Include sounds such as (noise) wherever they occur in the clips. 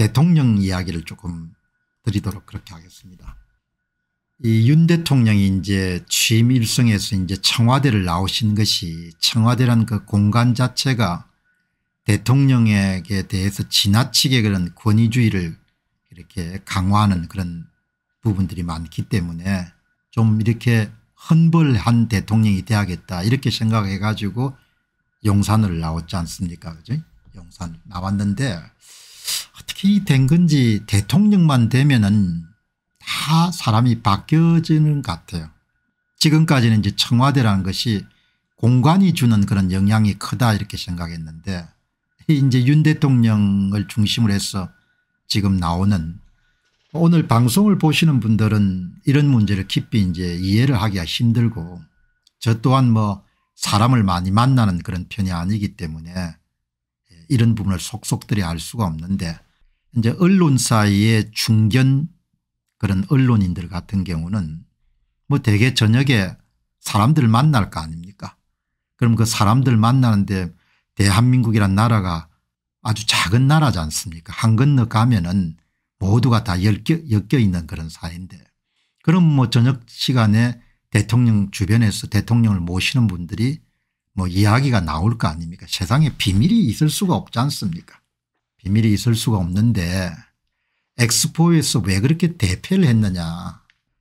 대통령 이야기를 조금 드리도록 그렇게 하겠습니다. 이 윤 대통령이 이제 취임 일성에서 이제 청와대를 나오신 것이 청와대란 그 공간 자체가 대통령에게 대해서 지나치게 그런 권위주의를 이렇게 강화하는 그런 부분들이 많기 때문에 좀 이렇게 헌벌한 대통령이 돼야겠다 이렇게 생각해 가지고 용산을 나왔지 않습니까 그죠 용산 나왔는데 된 건지 대통령만 되면은 다 사람이 바뀌어지는 것 같아요. 지금까지는 이제 청와대라는 것이 공간이 주는 그런 영향이 크다 이렇게 생각했는데 이제 윤 대통령을 중심으로 해서 지금 나오는 오늘 방송을 보시는 분들은 이런 문제를 깊이 이제 이해를 하기가 힘들고 저 또한 뭐 사람을 많이 만나는 그런 편이 아니기 때문에 이런 부분을 속속들이 알 수가 없는데 이제 언론사의 중견 그런 언론인들 같은 경우는 뭐 대개 저녁에 사람들 만날 거 아닙니까 그럼 그 사람들 만나는데 대한민국이란 나라가 아주 작은 나라지 않습니까 한 건너 가면은 모두가 다 엮여, 엮여 있는 그런 사회인데 그럼 뭐 저녁 시간에 대통령 주변에서 대통령을 모시는 분들이 뭐 이야기가 나올 거 아닙니까 세상에 비밀이 있을 수가 없지 않습니까 비밀이 있을 수가 없는데 엑스포에서 왜 그렇게 대패를 했느냐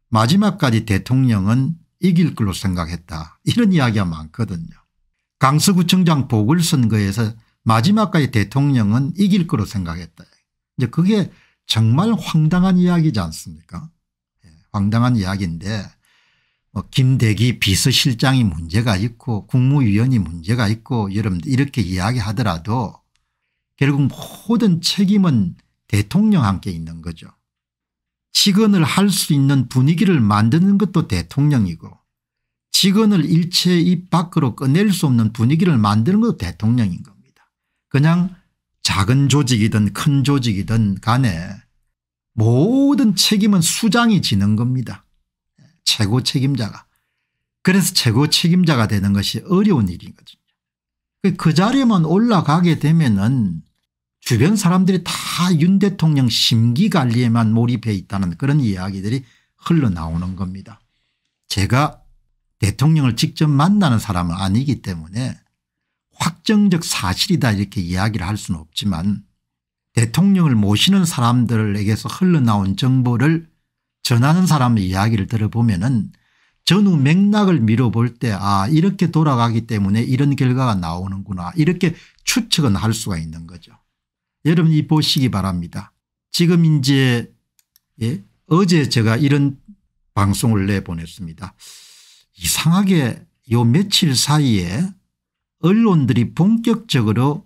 마지막까지 대통령은 이길 걸로 생각했다 이런 이야기가 많거든요. 강서구청장 보궐선거에서 마지막까지 대통령은 이길 거로 생각했다. 이제 그게 정말 황당한 이야기지 않습니까 예, 황당한 이야기인데 뭐 김대기 비서실장이 문제가 있고 국무위원이 문제가 있고 여러분들 이렇게 이야기하더라도 결국 모든 책임은 대통령한테 있는 거죠. 직언을 할 수 있는 분위기를 만드는 것도 대통령이고 직언을 일체 입 밖으로 꺼낼 수 없는 분위기를 만드는 것도 대통령인 겁니다. 그냥 작은 조직이든 큰 조직이든 간에 모든 책임은 수장이 지는 겁니다. 최고 책임자가. 그래서 최고 책임자가 되는 것이 어려운 일인 거죠. 그 자리에만 올라가게 되면 은 주변 사람들이 다 윤 대통령 심기관리에만 몰입해 있다는 그런 이야기들이 흘러나오는 겁니다. 제가 대통령을 직접 만나는 사람은 아니기 때문에 확정적 사실이다 이렇게 이야기를 할 수는 없지만 대통령을 모시는 사람들에게서 흘러나온 정보를 전하는 사람의 이야기를 들어보면 은 전후 맥락을 미뤄볼 때 아 이렇게 돌아가기 때문에 이런 결과가 나오는구나 이렇게 추측은 할 수가 있는 거죠. 여러분이 보시기 바랍니다. 지금 이제 예? 어제 제가 이런 방송을 내보냈습니다. 이상하게 요 며칠 사이에 언론들이 본격적으로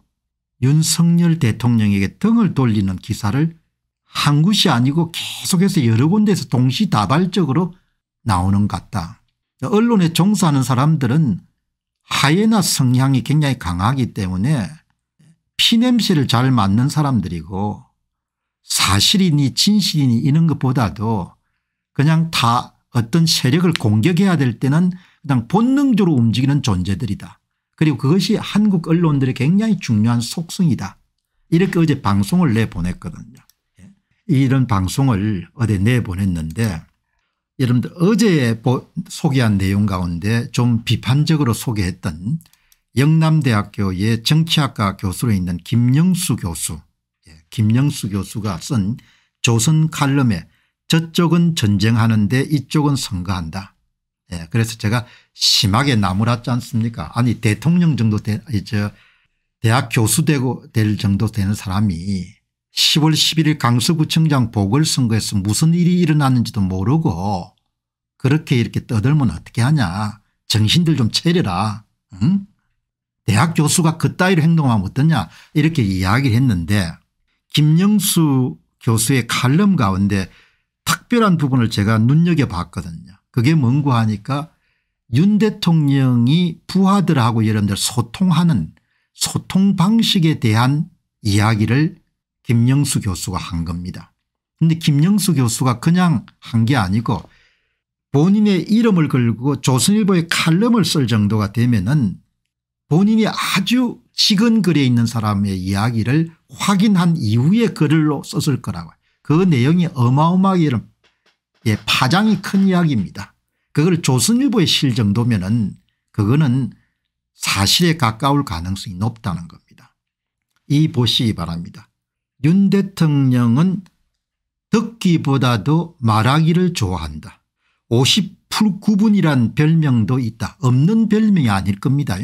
윤석열 대통령에게 등을 돌리는 기사를 한 곳이 아니고 계속해서 여러 군데에서 동시다발적으로 나오는 같다. 언론에 종사하는 사람들은 하이나 성향이 굉장히 강하기 때문에 피냄새를 잘 맡는 사람들이고 사실이니 진실이니 이런 것보다도 그냥 다 어떤 세력을 공격해야 될 때는 그냥 본능적으로 움직이는 존재들이다. 그리고 그것이 한국 언론들의 굉장히 중요한 속성이다. 이렇게 어제 방송을 내보냈거든요. 예. 이런 방송을 어제 내보냈는데 여러분들 어제 소개한 내용 가운데 좀 비판적으로 소개했던 영남대학교의 정치학과 교수로 있는 김영수 교수 예, 김영수 교수가 쓴 조선 칼럼에 저쪽은 전쟁하는데 이쪽은 선거한다. 예, 그래서 제가 심하게 나무랐지 않습니까 아니 대통령 정도 되, 저 대학 교수 되고 될 정도 되는 사람이 10월 11일 강서구청장 보궐선거에서 무슨 일이 일어났는지도 모르고 그렇게 이렇게 떠들면 어떻게 하냐 정신들 좀 차려라 응? 대학 교수가 그따위로 행동하면 어떠냐 이렇게 이야기를 했는데 김영수 교수의 칼럼 가운데 특별한 부분을 제가 눈여겨봤거든요. 그게 뭔고 하니까 윤 대통령이 부하들하고 여러분들 소통하는 소통 방식에 대한 이야기를 김영수 교수가 한 겁니다. 그런데 김영수 교수가 그냥 한 게 아니고 본인의 이름을 걸고 조선일보의 칼럼을 쓸 정도가 되면 은 본인이 아주 지근거리에 있는 사람의 이야기를 확인한 이후에 글로 썼을 거라고 요그 내용이 어마어마하게 예, 파장이 큰 이야기입니다. 그걸 조선일보에 실 정도면 은 그거는 사실에 가까울 가능성이 높다는 겁니다. 이 보시기 바랍니다. 윤 대통령은 듣기보다도 말하기를 좋아한다. 50 풀구분이란 별명도 있다. 없는 별명이 아닐 겁니다.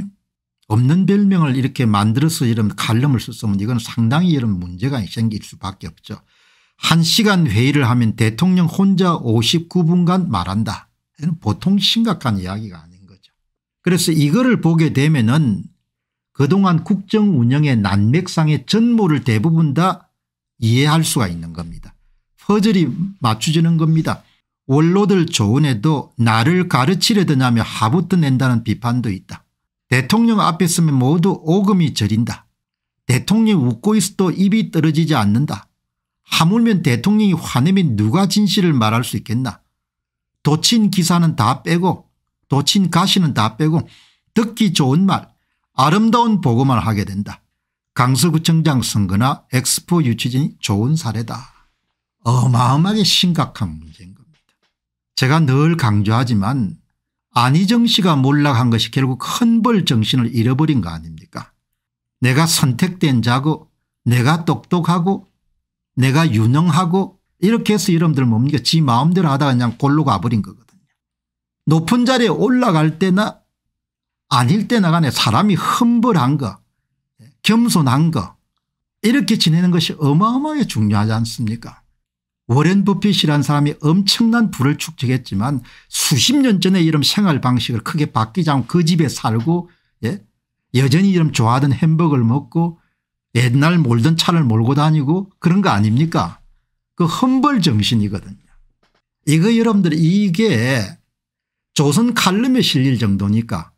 없는 별명을 이렇게 만들어서 이런 칼럼을 썼으면 이건 상당히 이런 문제가 생길 수밖에 없죠. 1 시간 회의를 하면 대통령 혼자 59분간 말한다. 이는 보통 심각한 이야기가 아닌 거죠. 그래서 이거를 보게 되면 은 그동안 국정 운영의 난맥상의 전모를 대부분 다 이해할 수가 있는 겁니다. 퍼즐이 맞추지는 겁니다. 원로들 조언에도 나를 가르치려더냐며 하부터 낸다는 비판도 있다. 대통령 앞에 서면 모두 오금이 저린다. 대통령이 웃고 있어도 입이 떨어지지 않는다. 하물며 대통령이 화내면 누가 진실을 말할 수 있겠나. 도친 기사는 다 빼고 도친 가시는 다 빼고 듣기 좋은 말 아름다운 보고만 하게 된다. 강서구청장 선거나 엑스포 유치진이 좋은 사례다. 어마어마하게 심각한 문제인 겁니다. 제가 늘 강조하지만 안희정 씨가 몰락한 것이 결국 헌벌 정신을 잃어버린 거 아닙니까 내가 선택된 자고 내가 똑똑하고 내가 유능하고 이렇게 해서 여러분들 뭡니까 지 마음대로 하다가 그냥 골로 가버린 거거든요. 높은 자리에 올라갈 때나 아닐 때나 간에 사람이 h u m 거 겸손한 거 이렇게 지내는 것이 어마어마하게 중요하지 않습니까 워렌 버핏이라는 사람이 엄청난 부를 축적했지만 수십 년 전에 이런 생활 방식을 크게 바뀌지 않고 그 집에 살고 예? 여전히 이런 좋아하던 햄버거를 먹고 옛날 몰던 차를 몰고 다니고 그런 거 아닙니까 그 험벌 정신이거든요. 이거 여러분들 이게 조선 칼럼에 실릴 정도니까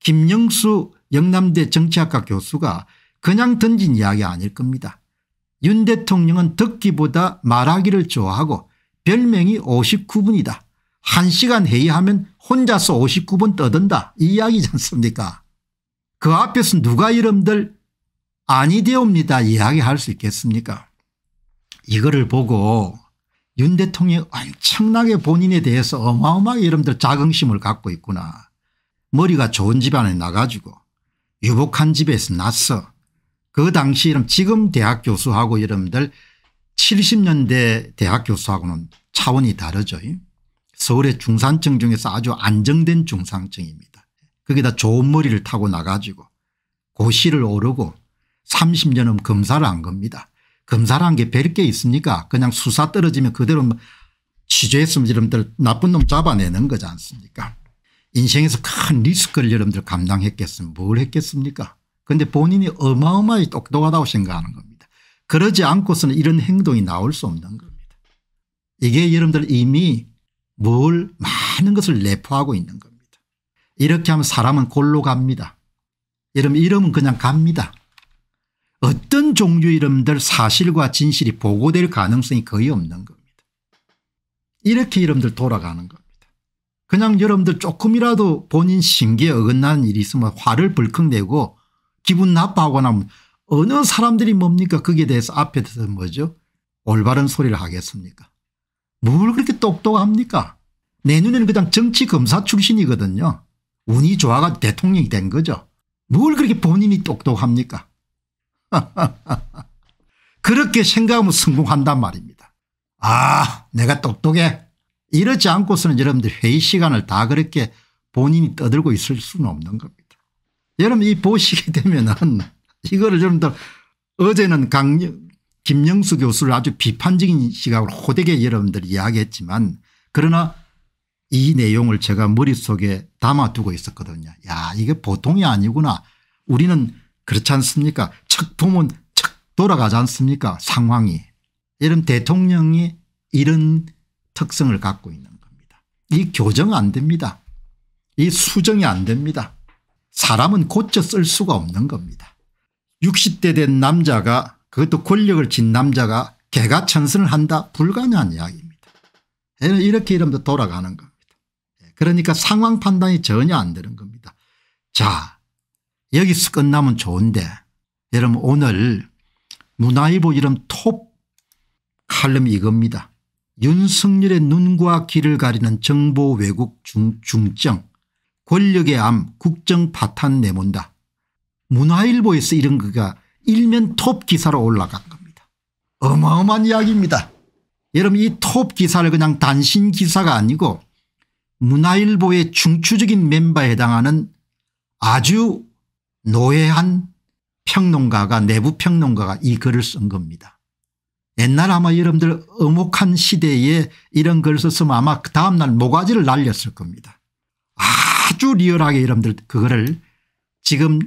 김영수 영남대 정치학과 교수가 그냥 던진 이야기 아닐 겁니다. 윤 대통령은 듣기보다 말하기를 좋아하고 별명이 59분이다. 1시간 회의하면 혼자서 59분 떠든다 이 이야기지 않습니까 그 앞에서 누가 이름들 아니되옵니다 이야기할 수 있겠습니까 이거를 보고 윤 대통령이 엄청나게 본인에 대해서 어마어마하게 러분들 자긍심을 갖고 있구나 머리가 좋은 집안에 나가지고 유복한 집에서 났어 그 당시 이름 지금 대학 교수하고 여러분들 70년대 대학 교수하고는 차원이 다르죠. 서울의 중산층 중에서 아주 안정된 중산층입니다. 거기다 좋은 머리를 타고 나가지고 고시를 오르고 30년은 검사를 한 겁니다. 검사를 한 게 별 게 있습니까 그냥 수사 떨어지면 그대로 뭐 취재했으면 여러분들 나쁜 놈 잡아내는 거지 않습니까 인생에서 큰 리스크를 여러분들 감당했겠으면 뭘 했겠습니까 그런데 본인이 어마어마히 똑똑하다고 생각하는 겁니다. 그러지 않고서는 이런 행동이 나올 수 없는 겁니다. 이게 여러분들 이미 뭘 많은 것을 내포하고 있는 겁니다. 이렇게 하면 사람은 골로 갑니다. 여러분 이름은 그냥 갑니다. 어떤 종류 의 이름들 사실과 진실이 보고될 가능성이 거의 없는 겁니다. 이렇게 이름들 돌아가는 겁니다. 그냥 여러분들 조금이라도 본인 신기에 어긋나는 일이 있으면 화를 불컥 내고 기분 나빠하고나면 어느 사람들이 뭡니까 거기에 대해서 앞에 대해서 뭐죠 올바른 소리를 하겠습니까 뭘 그렇게 똑똑합니까 내 눈에는 그냥 정치 검사 출신이거든요 운이 좋아가 대통령이 된 거죠 뭘 그렇게 본인이 똑똑합니까 (laughs) 그렇게 생각하면 성공한단 말입니다 아 내가 똑똑해 이러지 않고서는 여러분들 회의 시간을 다 그렇게 본인이 떠들고 있을 수는 없는 겁니다 여러분 이 보시게 (laughs) 되면은 이거를 여러분들 어제는 강 김영수 교수를 아주 비판적인 시각으로 호되게 여러분들 이야기했지만 그러나 이 내용을 제가 머릿속에 담아두고 있었거든요. 야 이게 보통이 아니구나. 우리는 그렇지 않습니까 척 보면 척 돌아가지 않습니까 상황이. 이런 대통령이 이런 특성을 갖고 있는 겁니다. 이 교정 안 됩니다. 이 수정이 안 됩니다. 사람은 고쳐 쓸 수가 없는 겁니다. 60대 된 남자가 그것도 권력을 진 남자가 개가 천선을 한다 불가능한 이야기입니다. 예, 이렇게 이러면 돌아가는 겁니다. 예, 그러니까 상황 판단이 전혀 안 되는 겁니다. 자 여기서 끝나면 좋은데 여러분 오늘 문화일보 이름 톱 칼럼 이겁니다. 윤석열의 눈과 귀를 가리는 정보 왜곡 중증 권력의 암 국정 파탄 내몬다. 문화일보에서 이런 거가 일면 톱 기사로 올라간 겁니다. 어마어마한 이야기입니다. 여러분 이 톱 기사를 그냥 단신 기사가 아니고 문화일보의 중추적인 멤버에 해당하는 아주 노예한 평론가가 내부 평론가가 이 글을 쓴 겁니다. 옛날 아마 여러분들 어목한 시대에 이런 글을 썼으면 아마 그 다음날 모가지를 날렸을 겁니다. 아주 리얼하게 여러분들 그거를 지금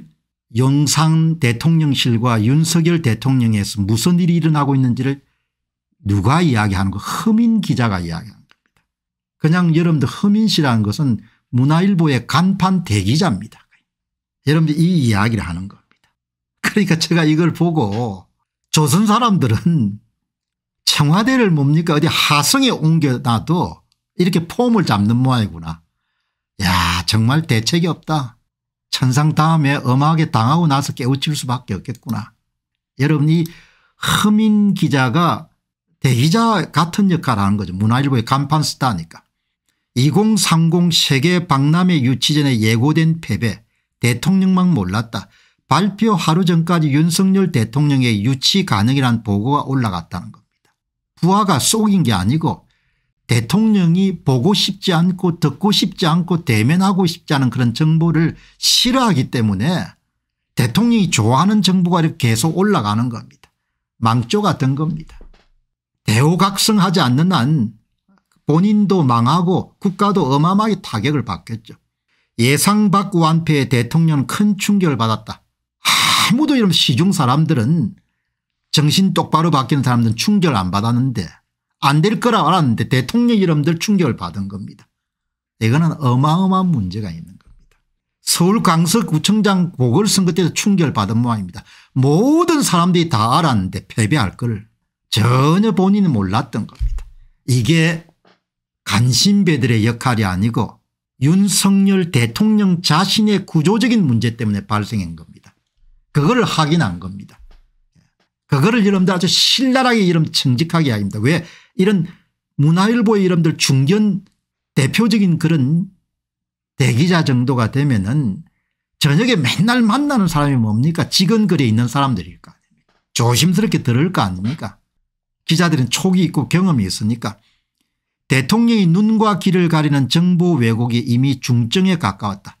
용산 대통령실과 윤석열 대통령에서 무슨 일이 일어나고 있는지를 누가 이야기하는 거 허민 기자가 이야기하는 겁니다. 그냥 여러분들 허민 씨라는 것은 문화일보의 간판 대기자입니다. 여러분들 이 이야기를 하는 겁니다. 그러니까 제가 이걸 보고 조선 사람들은 청와대를 뭡니까 어디 하성에 옮겨놔도 이렇게 폼을 잡는 모양이구나 야 정말 대책이 없다. 천상 다음에 엄하게 당하고 나서 깨우칠 수밖에 없겠구나. 여러분이 흠인 기자가 대기자 같은 역할을 하는 거죠. 문화일보의 간판 스타니까. 2030 세계 박람회 유치전에 예고된 패배 대통령만 몰랐다. 발표 하루 전까지 윤석열 대통령의 유치 가능이란 보고가 올라갔다는 겁니다. 부하가 속인 게 아니고 대통령이 보고 싶지 않고 듣고 싶지 않고 대면하고 싶지 않은 그런 정보를 싫어하기 때문에 대통령이 좋아하는 정부가 이렇게 계속 올라가는 겁니다. 망조 가된 겁니다. 대오각성하지 않는 한 본인도 망하고 국가도 어마어마하게 타격을 받겠죠. 예상 밖 완패에 대통령은 큰 충격을 받았다. 아무도 이런 시중 사람들은 정신 똑바로 바뀌는 사람들은 충격을 안 받았는데 안될 거라 알았는데 대통령 이름들 충격을 받은 겁니다. 이거는 어마어마한 문제가 있는 겁니다. 서울 강서구청장 보궐선거 때도 충격을 받은 모양입니다. 모든 사람들이 다 알았는데 패배할 걸 전혀 본인이 몰랐던 겁니다. 이게 간신배들의 역할이 아니고 윤석열 대통령 자신의 구조적인 문제 때문에 발생한 겁니다. 그거를 확인한 겁니다. 그거를 여러분들 아주 신랄하게 이름 분 정직하게 합니다. 왜 이런 문화일보의 이름들 중견 대표적인 그런 대기자 정도가 되면은 저녁에 맨날 만나는 사람이 뭡니까 직원거리에 있는 사람들일 거 아닙니까 조심스럽게 들을 거 아닙니까 기자들은 촉이 있고 경험이 있으니까 대통령이 눈과 귀를 가리는 정보 왜곡이 이미 중증에 가까웠다.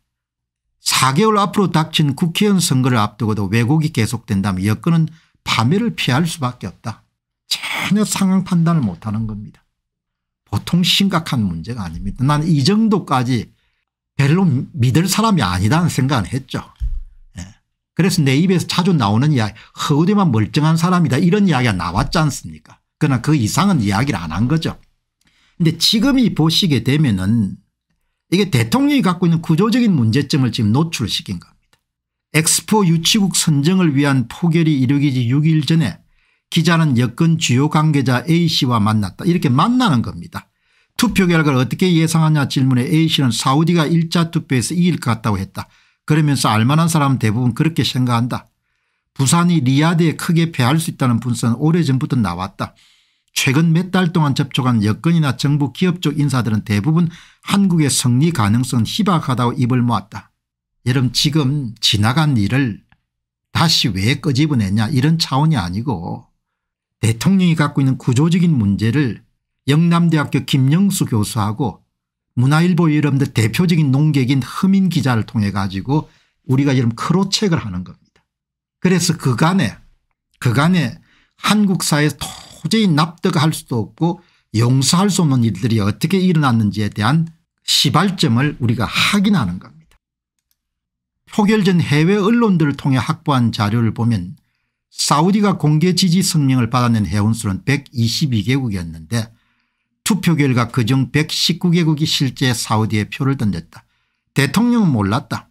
4개월 앞으로 닥친 국회의원 선거를 앞두고도 왜곡이 계속된다면 여건은 파멸을 피할 수밖에 없다. 전혀 상황 판단을 못하는 겁니다. 보통 심각한 문제가 아닙니다. 나는 이 정도까지 별로 믿을 사람이 아니다는 생각을 했죠. 예. 그래서 내 입에서 자주 나오는 이야기 허우대만 멀쩡한 사람이다 이런 이야기가 나왔지 않습니까 그러나 그 이상은 이야기를 안 한 거죠. 근데 지금이 보시게 되면은 이게 대통령이 갖고 있는 구조적인 문제점을 지금 노출시킨 겁니다. 엑스포 유치국 선정을 위한 포결이 이르기 지 6일 전에 기자는 여권 주요 관계자 A씨와 만났다. 이렇게 만나는 겁니다. 투표 결과를 어떻게 예상하냐 질문에 A씨는 사우디가 1차 투표에서 이길 것 같다고 했다. 그러면서 알만한 사람 은 대부분 그렇게 생각한다. 부산이 리야드에 크게 패할 수 있다는 분석은 오래전부터 나왔다. 최근 몇 달 동안 접촉한 여권이나 정부 기업 쪽 인사들은 대부분 한국의 승리 가능성은 희박하다고 입을 모았다. 여러분 지금 지나간 일을 다시 왜끄집어냈냐 이런 차원이 아니고 대통령이 갖고 있는 구조적인 문제를 영남대학교 김영수 교수하고 문화일보 여러분들 대표적인 농객인 흠인 기자를 통해 가지고 우리가 여름 크로책을 하는 겁니다. 그래서 그간에 그간에 한국 사회에 도저히 납득할 수도 없고 용서할 수 없는 일들이 어떻게 일어났는지에 대한 시발점을 우리가 확인하는 겁니다. 표결 전 해외 언론들을 통해 확보한 자료를 보면 사우디가 공개 지지 성명을 받았는 회원수는 122개국이었는데 투표 결과 그 중 119개국이 실제 사우디에 표를 던졌다. 대통령은 몰랐다.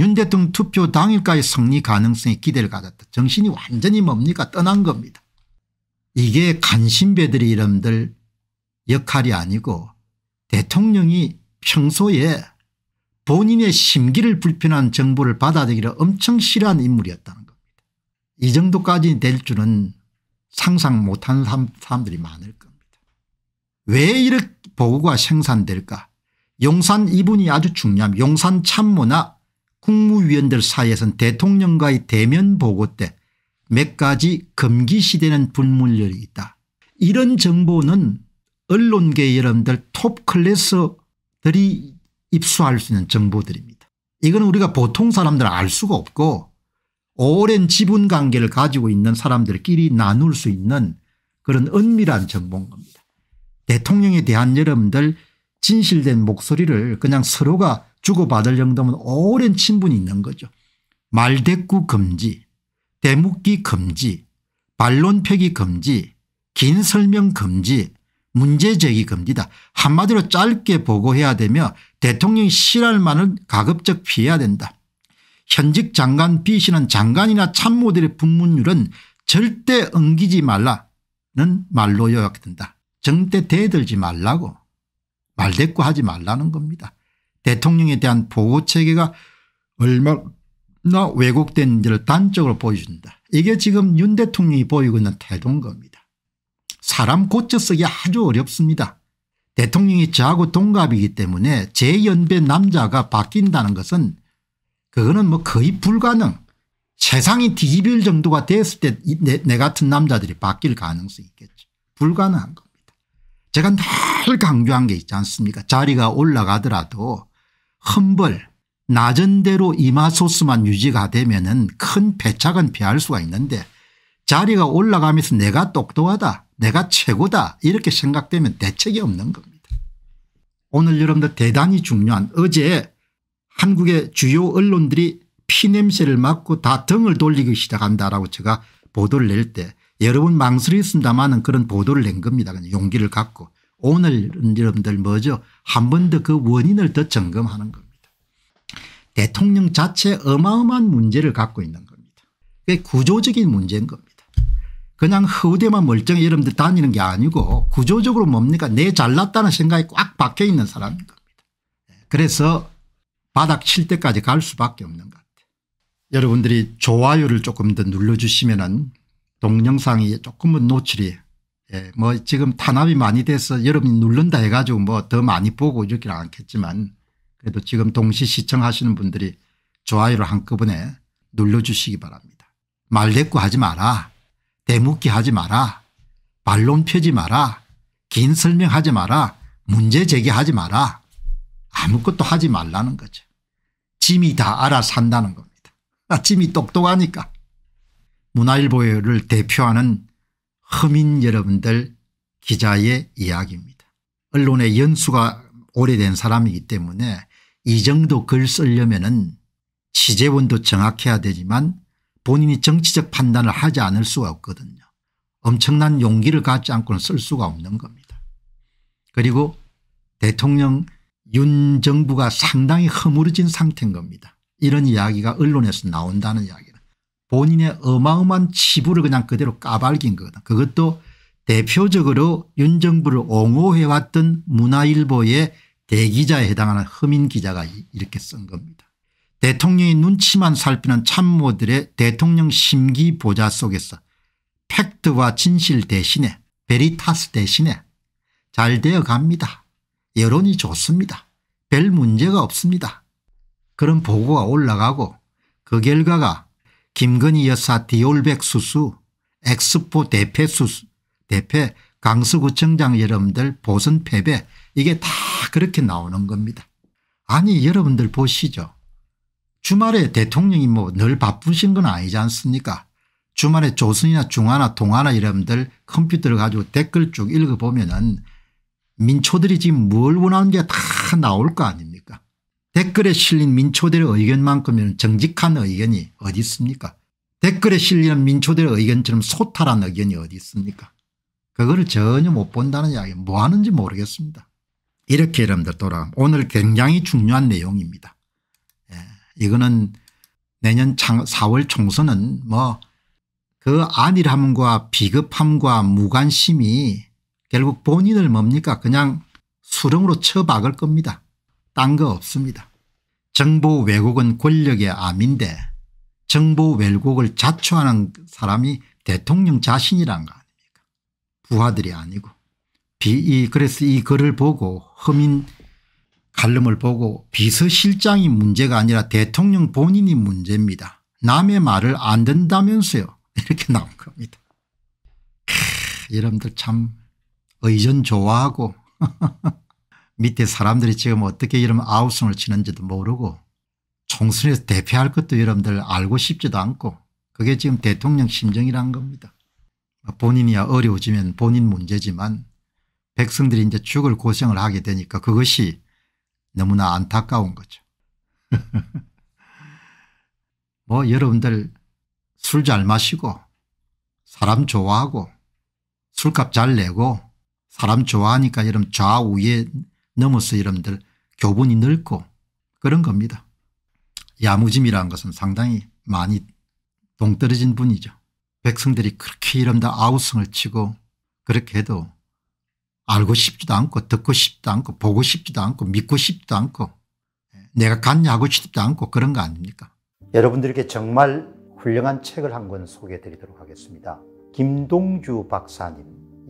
윤 대통령 투표 당일까지 승리 가능성에 기대를 가졌다. 정신이 완전히 뭡니까 떠난 겁니다. 이게 간신배들의 이름들 역할이 아니고 대통령이 평소에 본인의 심기를 불편한 정보를 받아들이기를 엄청 싫어하는 인물이었다 이 정도까지 될 줄은 상상 못한 사람들이 많을 겁니다. 왜 이렇게 보고가 생산될까 용산 이분이 아주 중요합니다. 용산 참모나 국무위원들 사이에선 대통령과의 대면 보고 때 몇 가지 금기시되는 불문율이 있다. 이런 정보는 언론계 여러분들 톱클래스들이 입수할 수 있는 정보들입니다. 이건 우리가 보통 사람들 알 수가 없고 오랜 지분 관계를 가지고 있는 사람들끼리 나눌 수 있는 그런 은밀한 정보인 겁니다. 대통령에 대한 여러분들 진실된 목소리를 그냥 서로가 주고받을 정도면 오랜 친분이 있는 거죠. 말대꾸 금지, 대묻기 금지, 반론 펴기 금지, 긴 설명 금지, 문제 제기 금지다. 한마디로 짧게 보고해야 되며 대통령이 싫할 만은 가급적 피해야 된다. 현직 장관 b 시는 장관이나 참모들의 분문율은 절대 엉기지 말라는 말로 요약된다. 정대 대들지 말라고 말대꾸 하지 말라는 겁니다. 대통령에 대한 보호체계가 얼마나 왜곡된지를 단적으로 보여준다. 이게 지금 윤 대통령이 보이고 있는 태도인 겁니다. 사람 고쳐쓰기 아주 어렵습니다. 대통령이 저하고 동갑이기 때문에 제 연배 남자가 바뀐다는 것은 그거는 뭐 거의 불가능. 세상이 뒤집힐 정도가 됐을 때 내 같은 남자들이 바뀔 가능성이 있겠죠. 불가능한 겁니다. 제가 늘 강조한 게 있지 않습니까 자리가 올라가더라도 흠벌 낮은 대로 이마소스만 유지가 되면 은큰 배착은 피할 수가 있는데 자리가 올라가면서 내가 똑똑하다 내가 최고다 이렇게 생각되면 대책이 없는 겁니다. 오늘 여러분들 대단히 중요한 어제 한국의 주요 언론들이 피냄새를 맡고 다 등을 돌리기 시작한다라고 제가 보도를 낼 때 여러 분 망설였습니다마는 그런 보도를 낸 겁니다. 용기를 갖고 오늘 여러분들 뭐죠 한 번 더 그 원인을 더 점검하는 겁니다. 대통령 자체 어마어마한 문제를 갖고 있는 겁니다. 그게 구조적인 문제인 겁니다. 그냥 허우대만 멀쩡히 여러분들 다니는 게 아니고 구조적으로 뭡니까 내 잘났다는 생각이 꽉 박혀 있는 사람인 겁니다. 네, 그래서 바닥 칠 때까지 갈 수밖에 없는 것 같아요. 여러분들이 좋아요를 조금 더 눌러주시면 은 동영상이 조금은 노출이 예, 뭐 지금 탄압이 많이 돼서 여러분이 누른다 해가지고 뭐 더 많이 보고 이러기는 않겠지만 그래도 지금 동시 시청하시는 분들이 좋아요를 한꺼번에 눌러주시기 바랍니다. 말대꾸 하지 마라. 대묻기 하지 마라. 반론 펴지 마라. 긴 설명하지 마라. 문제 제기하지 마라. 아무것도 하지 말라는 거죠. 짐이 다알아산다는 겁니다. 아, 짐이 똑똑하니까. 문화일보를 대표하는 허민 여러분들 기자의 이야기입니다. 언론의 연수가 오래된 사람이기 때문에 이 정도 글 쓰려면 은 취재원도 정확해야 되지만 본인이 정치적 판단을 하지 않을 수가 없거든요. 엄청난 용기를 갖지 않고는 쓸 수가 없는 겁니다. 그리고 대통령 윤 정부가 상당히 허물어진 상태인 겁니다. 이런 이야기가 언론에서 나온다는 이야기는 본인의 어마어마한 치부를 그냥 그대로 까발긴 거거든. 그것도 대표적으로 윤 정부를 옹호해왔던 문화일보의 대기자에 해당하는 허민 기자가 이렇게 쓴 겁니다. 대통령의 눈치만 살피는 참모들의 대통령 심기 보좌 속에서 팩트와 진실 대신에 베리타스 대신에 잘 되어갑니다. 여론이 좋습니다. 별 문제가 없습니다. 그런 보고가 올라가고 그 결과가 김건희 여사 디올백 수수, 엑스포 대패 수수, 대패 강서구청장 여러분들 보선 패배 이게 다 그렇게 나오는 겁니다. 아니 여러분들 보시죠. 주말에 대통령이 뭐 늘 바쁘신 건 아니지 않습니까 주말에 조선이나 중화나 동화나 여러분들 컴퓨터를 가지고 댓글 쭉 읽어보면 은 민초들이 지금 뭘 원하는 게 다 나올 거 아닙니까 댓글에 실린 민초들의 의견만큼이 정직한 의견이 어디 있습니까 댓글에 실리는 민초들의 의견처럼 소탈한 의견이 어디 있습니까 그거를 전혀 못 본다는 이야기 뭐 하는지 모르겠습니다. 이렇게 여러분들 돌아 오늘 굉장히 중요한 내용입니다. 예, 이거는 내년 4월 총선은 뭐 그 안일함과 비겁함과 무관심이 결국 본인을 뭡니까 그냥 수렁으로 처박을 겁니다. 딴 거 없습니다. 정보 왜곡은 권력의 암인데 정보 왜곡을 자초하는 사람이 대통령 자신이란 거 아닙니까 부하들이 아니고 비, 그래서 이 글을 보고 허민 칼럼을 보고 비서실장이 문제가 아니라 대통령 본인이 문제입니다. 남의 말을 안듣다면서요 (laughs) 이렇게 나온 겁니다. 크, 여러분들 참 의전 좋아하고 (laughs) 밑에 사람들이 지금 어떻게 이런 아우성을 치는지도 모르고 총선에서 대표할 것도 여러분들 알고 싶지도 않고 그게 지금 대통령 심정이란 겁니다. 본인이야 어려워지면 본인 문제지만 백성들이 이제 죽을 고생을 하게 되니까 그것이 너무나 안타까운 거죠. (laughs) 뭐 여러분들 술 잘 마시고 사람 좋아하고 술값 잘 내고 사람 좋아하니까 이런 좌우에 넘어서 여러분들 교분이 넓고 그런 겁니다. 야무짐이라는 것은 상당히 많이 동떨어진 분이죠. 백성들이 그렇게 이름다 아우성을 치고 그렇게 해도 알고 싶지도 않고 듣고 싶지도 않고 보고 싶지도 않고 믿고 싶지도 않고 예, 내가 갔냐고 싶지도 않고 그런 거 아닙니까 여러분들께 정말 훌륭한 책을 한 권 소개해 드리도록 하겠습니다. 김동주 박사님